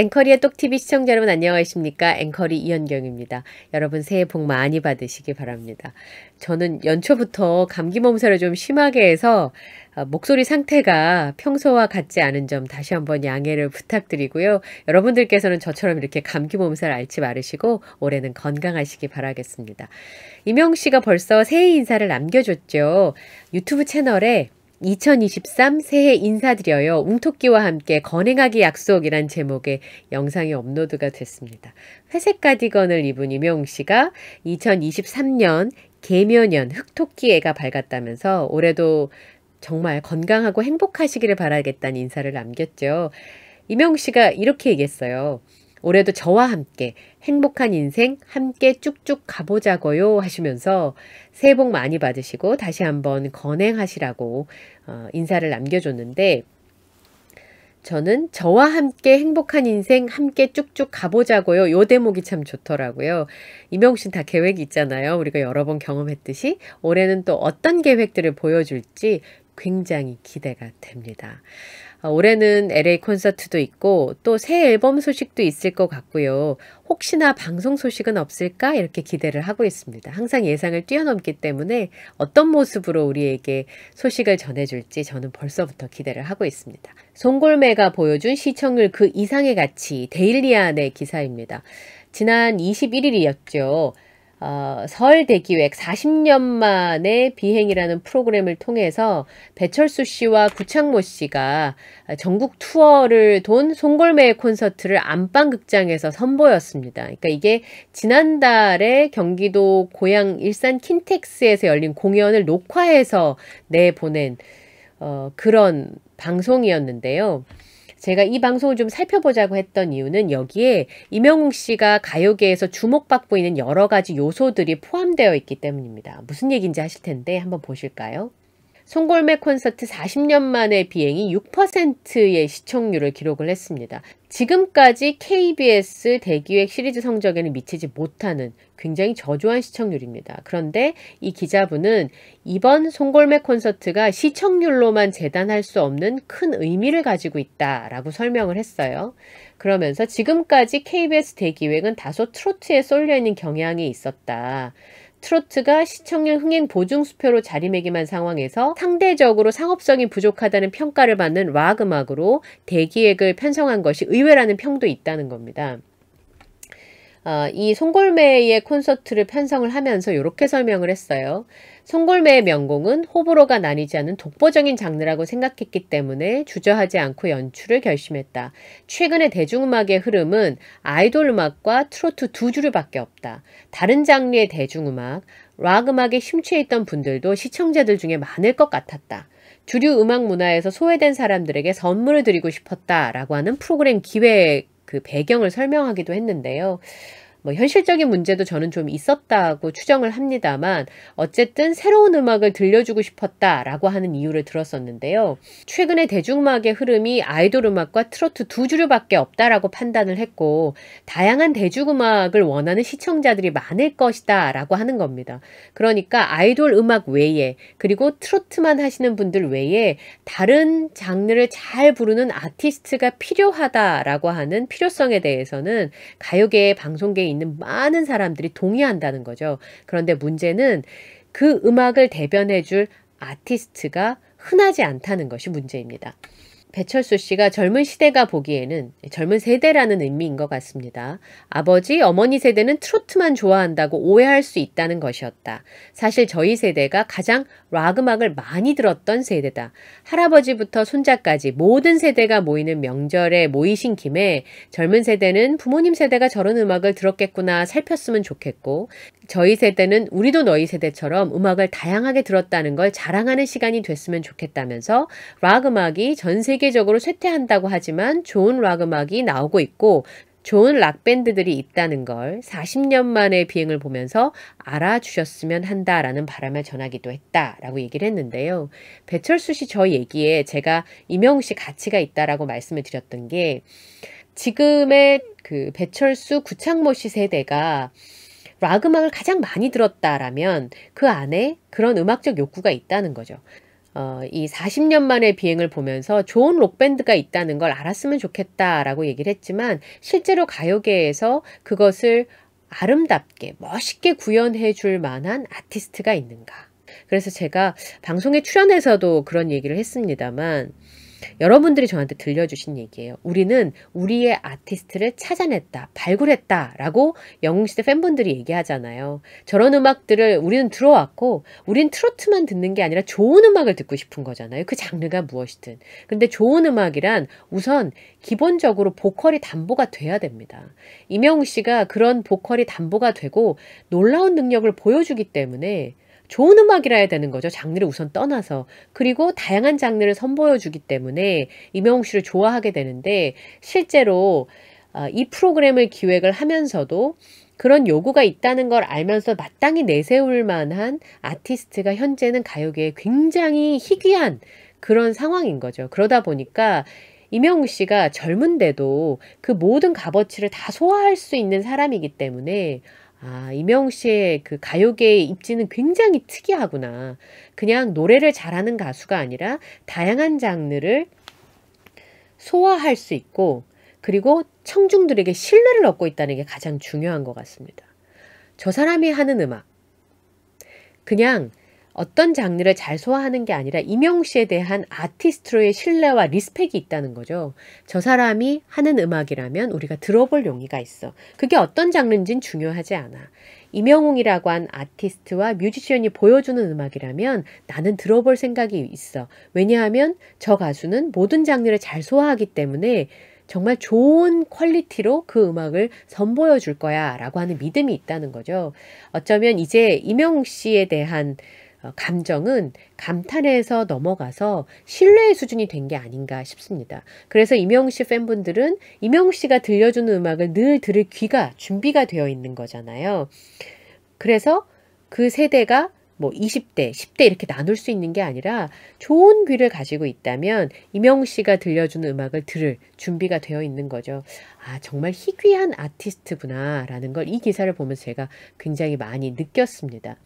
앵커리의 똑TV 시청자 여러분 안녕하십니까. 앵커리 이현경입니다. 여러분 새해 복 많이 받으시기 바랍니다. 저는 연초부터 감기 몸살을 좀 심하게 해서 어, 목소리 상태가 평소와 같지 않은 점 다시 한번 양해를 부탁드리고요. 여러분들께서는 저처럼 이렇게 감기 몸살 앓지 마르시고 올해는 건강하시기 바라겠습니다. 이명 씨가 벌써 새해 인사를 남겨줬죠. 유튜브 채널에 2023 새해 인사드려요. 웅토끼와 함께 건행하기 약속이란 제목의 영상이 업로드가 됐습니다. 회색 가디건을 입은 이명 씨가 2023년 개묘년 흑토끼 해가 밝았다면서 올해도 정말 건강하고 행복하시기를 바라겠다는 인사를 남겼죠. 이명 씨가 이렇게 얘기했어요. 올해도 저와 함께 행복한 인생 함께 쭉쭉 가보자고요 하시면서 새해 복 많이 받으시고 다시 한번 건행하시라고 어, 인사를 남겨줬는데 저는 저와 함께 행복한 인생 함께 쭉쭉 가보자고요. 요 대목이 참 좋더라고요. 이명신 다 계획이 있잖아요. 우리가 여러 번 경험했듯이 올해는 또 어떤 계획들을 보여줄지 굉장히 기대가 됩니다. 어, 올해는 LA 콘서트도 있고 또 새 앨범 소식도 있을 것 같고요. 혹시나 방송 소식은 없을까 이렇게 기대를 하고 있습니다. 항상 예상을 뛰어넘기 때문에 어떤 모습으로 우리에게 소식을 전해줄지 저는 벌써부터 기대를 하고 있습니다. 송골매가 보여준 시청률 그 이상의 가치 데일리안의 기사입니다. 지난 21일이었죠. 어, 서울대기획 40년 만의 비행이라는 프로그램을 통해서 배철수 씨와 구창모 씨가 전국 투어를 돈 송골매 의 콘서트를 안방극장에서 선보였습니다. 그러니까 이게 지난달에 경기도 고향 일산 킨텍스에서 열린 공연을 녹화해서 내보낸 어, 그런 방송이었는데요. 제가 이 방송을 좀 살펴보자고 했던 이유는 여기에 이명웅 씨가 가요계에서 주목받고 있는 여러 가지 요소들이 포함되어 있기 때문입니다. 무슨 얘기인지 하실 텐데 한번 보실까요? 송골매 콘서트 40년 만에 비행이 6%의 시청률을 기록을 했습니다. 지금까지 KBS 대기획 시리즈 성적에는 미치지 못하는 굉장히 저조한 시청률입니다. 그런데 이 기자분은 이번 송골매 콘서트가 시청률로만 재단할 수 없는 큰 의미를 가지고 있다라고 설명을 했어요. 그러면서 지금까지 KBS 대기획은 다소 트로트에 쏠려있는 경향이 있었다. 트로트가 시청률 흥행 보증 수표로 자리매김한 상황에서 상대적으로 상업성이 부족하다는 평가를 받는 락 음악으로 대기획을 편성한 것이 의외라는 평도 있다는 겁니다. 어, 이 송골매의 콘서트를 편성을 하면서 이렇게 설명을 했어요. 송골매의 명곡은 호불호가 나뉘지 않은 독보적인 장르라고 생각했기 때문에 주저하지 않고 연출을 결심했다. 최근의 대중음악의 흐름은 아이돌 음악과 트로트 두 주류밖에 없다. 다른 장르의 대중음악, 락 음악에 심취해 있던 분들도 시청자들 중에 많을 것 같았다. 주류 음악 문화에서 소외된 사람들에게 선물을 드리고 싶었다라고 하는 프로그램 기획 그 배경을 설명하기도 했는데요. 뭐 현실적인 문제도 저는 좀 있었다고 추정을 합니다만 어쨌든 새로운 음악을 들려주고 싶었다라고 하는 이유를 들었었는데요. 최근에 대중음악의 흐름이 아이돌 음악과 트로트 두 주류밖에 없다라고 판단을 했고 다양한 대중음악을 원하는 시청자들이 많을 것이다라고 하는 겁니다. 그러니까 아이돌 음악 외에 그리고 트로트만 하시는 분들 외에 다른 장르를 잘 부르는 아티스트가 필요하다라고 하는 필요성에 대해서는 가요계 의 방송계 있는 많은 사람들이 동의한다는 거죠. 그런데 문제는 그 음악을 대변해줄 아티스트가 흔하지 않다는 것이 문제입니다. 배철수 씨가 젊은 시대가 보기에는 젊은 세대라는 의미인 것 같습니다. 아버지, 어머니 세대는 트로트만 좋아한다고 오해할 수 있다는 것이었다. 사실 저희 세대가 가장 락 음악을 많이 들었던 세대다. 할아버지부터 손자까지 모든 세대가 모이는 명절에 모이신 김에 젊은 세대는 부모님 세대가 저런 음악을 들었겠구나 살폈으면 좋겠고 저희 세대는 우리도 너희 세대처럼 음악을 다양하게 들었다는 걸 자랑하는 시간이 됐으면 좋겠다면서 락 음악이 전 세계 세계적으로 쇠퇴한다고 하지만 좋은 락 음악이 나오고 있고 좋은 락밴드들이 있다는 걸 40년 만의 비행을 보면서 알아주셨으면 한다라는 바람을 전하기도 했다라고 얘기를 했는데요. 배철수 씨 저 얘기에 제가 이명우 씨 가치가 있다라고 말씀을 드렸던 게 지금의 그 배철수 구창모 씨 세대가 락 음악을 가장 많이 들었다라면 그 안에 그런 음악적 욕구가 있다는 거죠. 어, 이 40년 만의 비행을 보면서 좋은 록밴드가 있다는 걸 알았으면 좋겠다라고 얘기를 했지만 실제로 가요계에서 그것을 아름답게 멋있게 구현해 줄 만한 아티스트가 있는가. 그래서 제가 방송에 출연해서도 그런 얘기를 했습니다만 여러분들이 저한테 들려주신 얘기예요. 우리는 우리의 아티스트를 찾아냈다, 발굴했다 라고 영웅시대 팬분들이 얘기하잖아요. 저런 음악들을 우리는 들어왔고 우린 트로트만 듣는 게 아니라 좋은 음악을 듣고 싶은 거잖아요. 그 장르가 무엇이든. 근데 좋은 음악이란 우선 기본적으로 보컬이 담보가 돼야 됩니다. 이명웅 씨가 그런 보컬이 담보가 되고 놀라운 능력을 보여주기 때문에 좋은 음악이라 야 되는 거죠. 장르를 우선 떠나서. 그리고 다양한 장르를 선보여 주기 때문에 이명웅 씨를 좋아하게 되는데 실제로 아, 이 프로그램을 기획을 하면서도 그런 요구가 있다는 걸 알면서 마땅히 내세울 만한 아티스트가 현재는 가요계에 굉장히 희귀한 그런 상황인 거죠. 그러다 보니까 이명웅 씨가 젊은데도 그 모든 값어치를 다 소화할 수 있는 사람이기 때문에 아, 이명웅 씨의 그 가요계의 입지는 굉장히 특이하구나. 그냥 노래를 잘하는 가수가 아니라 다양한 장르를 소화할 수 있고 그리고 청중들에게 신뢰를 얻고 있다는 게 가장 중요한 것 같습니다. 저 사람이 하는 음악. 그냥 어떤 장르를 잘 소화하는 게 아니라 임영웅 씨에 대한 아티스트로의 신뢰와 리스펙이 있다는 거죠. 저 사람이 하는 음악이라면 우리가 들어볼 용의가 있어. 그게 어떤 장르인진 중요하지 않아. 임영웅이라고 한 아티스트와 뮤지션이 보여주는 음악이라면 나는 들어볼 생각이 있어. 왜냐하면 저 가수는 모든 장르를 잘 소화하기 때문에 정말 좋은 퀄리티로 그 음악을 선보여 줄 거야 라고 하는 믿음이 있다는 거죠. 어쩌면 이제 임영웅 씨에 대한 어, 감정은 감탄에서 넘어가서 신뢰의 수준이 된 게 아닌가 싶습니다. 그래서 이명우 씨 팬분들은 이명우 씨가 들려주는 음악을 늘 들을 귀가 준비가 되어 있는 거잖아요. 그래서 그 세대가 뭐 20대, 10대 이렇게 나눌 수 있는 게 아니라 좋은 귀를 가지고 있다면 이명우 씨가 들려주는 음악을 들을 준비가 되어 있는 거죠. 아, 정말 희귀한 아티스트구나라는 걸 이 기사를 보면서 제가 굉장히 많이 느꼈습니다.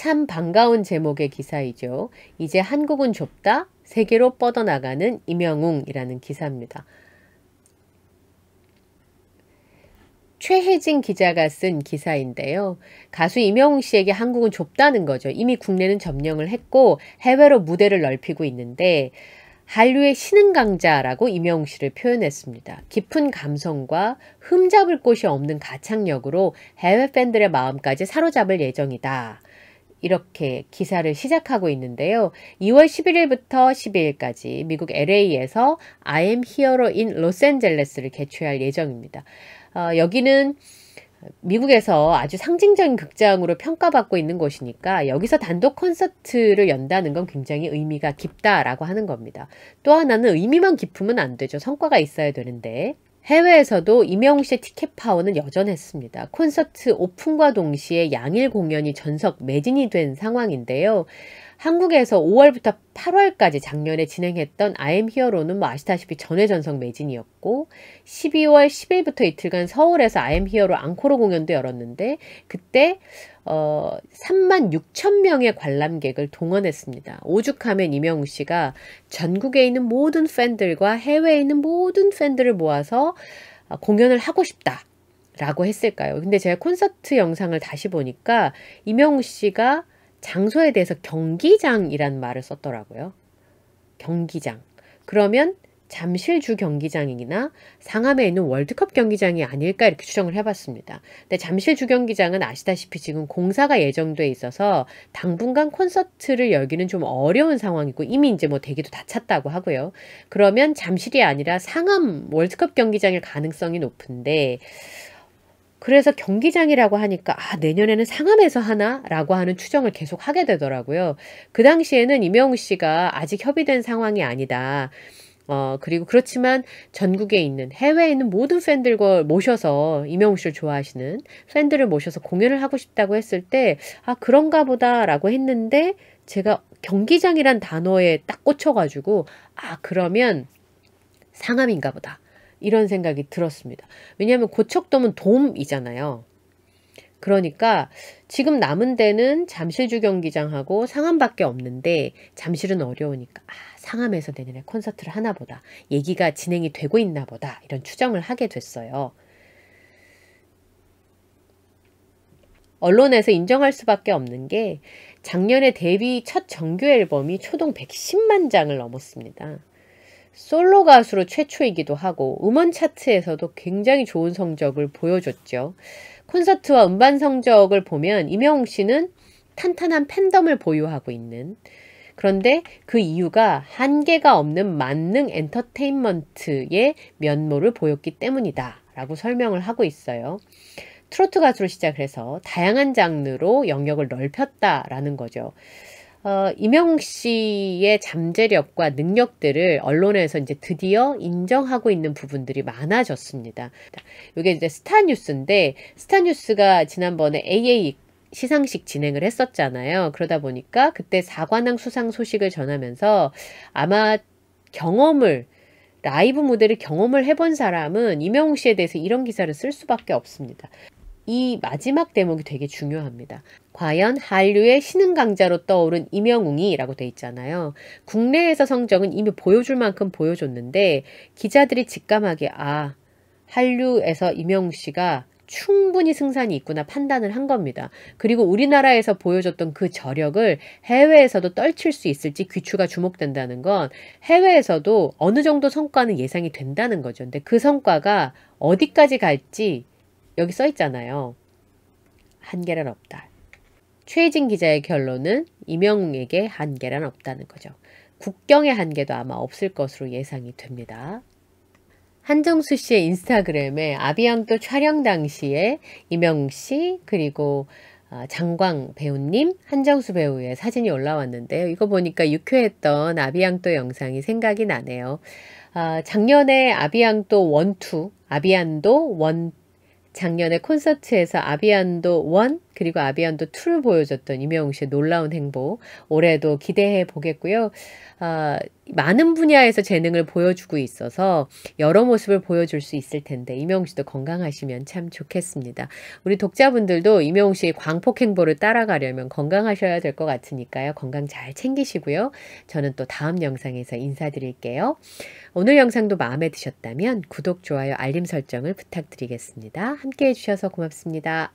참 반가운 제목의 기사이죠. 이제 한국은 좁다. 세계로 뻗어나가는 임영웅이라는 기사입니다. 최혜진 기자가 쓴 기사인데요. 가수 임영웅 씨에게 한국은 좁다는 거죠. 이미 국내는 점령을 했고 해외로 무대를 넓히고 있는데 한류의 신흥 강자라고 임영웅 씨를 표현했습니다. 깊은 감성과 흠잡을 곳이 없는 가창력으로 해외 팬들의 마음까지 사로잡을 예정이다. 이렇게 기사를 시작하고 있는데요. 2월 11일부터 12일까지 미국 LA에서 I am hero in 로스앤젤레스를 개최할 예정입니다. 어, 여기는 미국에서 아주 상징적인 극장으로 평가받고 있는 곳이니까 여기서 단독 콘서트를 연다는 건 굉장히 의미가 깊다라고 하는 겁니다. 또 하나는 의미만 깊으면 안 되죠. 성과가 있어야 되는데. 해외에서도 이명웅 씨의 티켓 파워는 여전했습니다. 콘서트 오픈과 동시에 양일 공연이 전석 매진이 된 상황인데요. 한국에서 5월부터 8월까지 작년에 진행했던 아엠 히어로는 뭐 아시다시피 전해 전석 매진이었고 12월 10일부터 이틀간 서울에서 아엠 히어로 앙코르 공연도 열었는데 그때 어, 3만 6천 명의 관람객을 동원했습니다. 오죽하면 이명우 씨가 전국에 있는 모든 팬들과 해외에 있는 모든 팬들을 모아서 어, 공연을 하고 싶다. 라고 했을까요? 근데 제가 콘서트 영상을 다시 보니까 이명우 씨가 장소에 대해서 경기장이란 말을 썼더라고요. 경기장. 그러면 잠실주 경기장이나 상암에 있는 월드컵 경기장이 아닐까 이렇게 추정을 해봤습니다. 근데 잠실주 경기장은 아시다시피 지금 공사가 예정돼 있어서 당분간 콘서트를 열기는 좀 어려운 상황이고 이미 이제 뭐 대기도 다 찼다고 하고요. 그러면 잠실이 아니라 상암 월드컵 경기장일 가능성이 높은데 그래서 경기장이라고 하니까 아 내년에는 상암에서 하나라고 하는 추정을 계속 하게 되더라고요. 그 당시에는 이명우 씨가 아직 협의된 상황이 아니다. 어, 그리고 그렇지만 전국에 있는 해외에 있는 모든 팬들과 모셔서 이명웅 씨를 좋아하시는 팬들을 모셔서 공연을 하고 싶다고 했을 때 아, 그런가 보다라고 했는데 제가 경기장이란 단어에 딱 꽂혀가지고 아, 그러면 상암인가 보다. 이런 생각이 들었습니다. 왜냐하면 고척돔은 돔이잖아요. 그러니까 지금 남은 데는 잠실 주경기장하고 상암밖에 없는데 잠실은 어려우니까 아, 상암에서 내년에 콘서트를 하나 보다. 얘기가 진행이 되고 있나 보다. 이런 추정을 하게 됐어요. 언론에서 인정할 수밖에 없는 게 작년에 데뷔 첫 정규 앨범이 초동 110만 장을 넘었습니다. 솔로 가수로 최초이기도 하고 음원 차트에서도 굉장히 좋은 성적을 보여줬죠. 콘서트와 음반 성적을 보면 임영웅 씨는 탄탄한 팬덤을 보유하고 있는 그런데 그 이유가 한계가 없는 만능 엔터테인먼트의 면모를 보였기 때문이다 라고 설명을 하고 있어요. 트로트 가수로 시작해서 다양한 장르로 영역을 넓혔다라는 거죠. 어, 이명웅 씨의 잠재력과 능력들을 언론에서 이제 드디어 인정하고 있는 부분들이 많아졌습니다. 이게 이제 스타뉴스인데 스타뉴스가 지난번에 AA 시상식 진행을 했었잖아요. 그러다 보니까 그때 사관왕 수상 소식을 전하면서 아마 경험을 라이브 무대를 경험을 해본 사람은 이명웅 씨에 대해서 이런 기사를 쓸 수밖에 없습니다. 이 마지막 대목이 되게 중요합니다. 과연 한류의 신흥 강자로 떠오른 임영웅이라고 돼 있잖아요. 국내에서 성적은 이미 보여줄 만큼 보여줬는데 기자들이 직감하게 아 한류에서 임영웅 씨가 충분히 승산이 있구나 판단을 한 겁니다. 그리고 우리나라에서 보여줬던 그 저력을 해외에서도 떨칠 수 있을지 귀추가 주목된다는 건 해외에서도 어느 정도 성과는 예상이 된다는 거죠. 근데 그 성과가 어디까지 갈지 여기 써 있잖아요. 한계란 없다. 최진 기자의 결론은 이명웅에게 한계란 없다는 거죠. 국경의 한계도 아마 없을 것으로 예상이 됩니다. 한정수 씨의 인스타그램에 아비앙도 촬영 당시에 이명웅 씨 그리고 어, 장광 배우님, 한정수 배우의 사진이 올라왔는데요. 이거 보니까 유쾌했던 아비앙또 영상이 생각이 나네요. 아, 작년에 아비앙또 원투, 아비안도 원 작년에 콘서트에서 아비안도 원 그리고 아비언도 툴 보여줬던 임영웅 씨의 놀라운 행보 올해도 기대해 보겠고요. 아, 많은 분야에서 재능을 보여주고 있어서 여러 모습을 보여줄 수 있을 텐데 임영웅 씨도 건강하시면 참 좋겠습니다. 우리 독자분들도 임영웅 씨의 광폭 행보를 따라가려면 건강하셔야 될 것 같으니까요. 건강 잘 챙기시고요. 저는 또 다음 영상에서 인사드릴게요. 오늘 영상도 마음에 드셨다면 구독, 좋아요, 알림 설정을 부탁드리겠습니다. 함께해 주셔서 고맙습니다.